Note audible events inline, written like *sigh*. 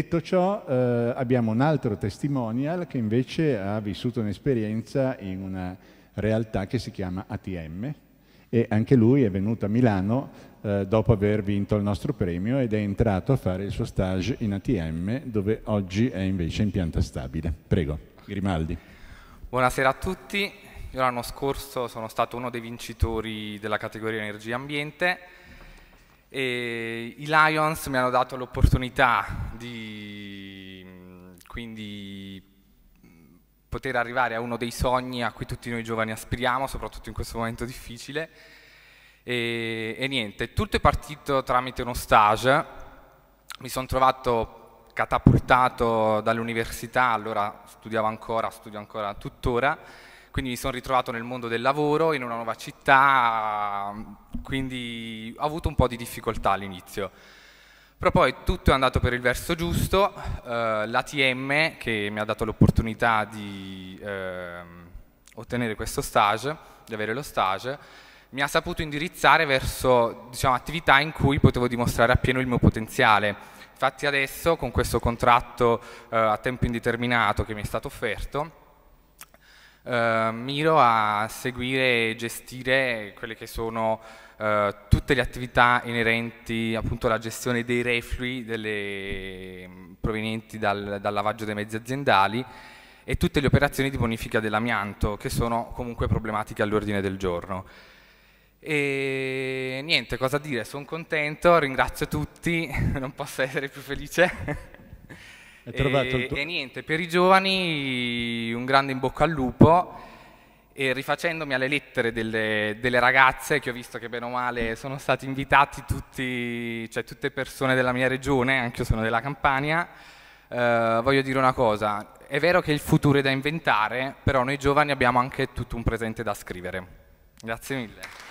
detto ciò eh, abbiamo un altro testimonial che invece ha vissuto un'esperienza in una realtà che si chiama ATM e anche lui è venuto a Milano eh, dopo aver vinto il nostro premio ed è entrato a fare il suo stage in ATM dove oggi è invece in pianta stabile. Prego, Grimaldi. Buonasera a tutti, io l'anno scorso sono stato uno dei vincitori della categoria Energia e Ambiente e i Lions mi hanno dato l'opportunità di quindi poter arrivare a uno dei sogni a cui tutti noi giovani aspiriamo, soprattutto in questo momento difficile. E, e niente, tutto è partito tramite uno stage, mi sono trovato catapultato dall'università, allora studiavo ancora, studio ancora tuttora, quindi mi sono ritrovato nel mondo del lavoro, in una nuova città, quindi ho avuto un po' di difficoltà all'inizio però poi tutto è andato per il verso giusto, eh, l'ATM che mi ha dato l'opportunità di eh, ottenere questo stage, di avere lo stage, mi ha saputo indirizzare verso diciamo, attività in cui potevo dimostrare appieno il mio potenziale. Infatti adesso con questo contratto eh, a tempo indeterminato che mi è stato offerto, eh, miro a seguire e gestire quelle che sono eh, tutte le attività inerenti appunto alla gestione dei reflui delle, mm, provenienti dal, dal lavaggio dei mezzi aziendali e tutte le operazioni di bonifica dell'amianto che sono comunque problematiche all'ordine del giorno. E niente, cosa dire, sono contento, ringrazio tutti, *laughs* non posso essere più felice. E, e, niente, per i giovani un grande in bocca al lupo e rifacendomi alle lettere delle, delle ragazze che ho visto che bene o male sono stati invitati tutti, cioè tutte persone della mia regione, anche io sono della Campania, eh, voglio dire una cosa, è vero che il futuro è da inventare, però noi giovani abbiamo anche tutto un presente da scrivere. Grazie mille.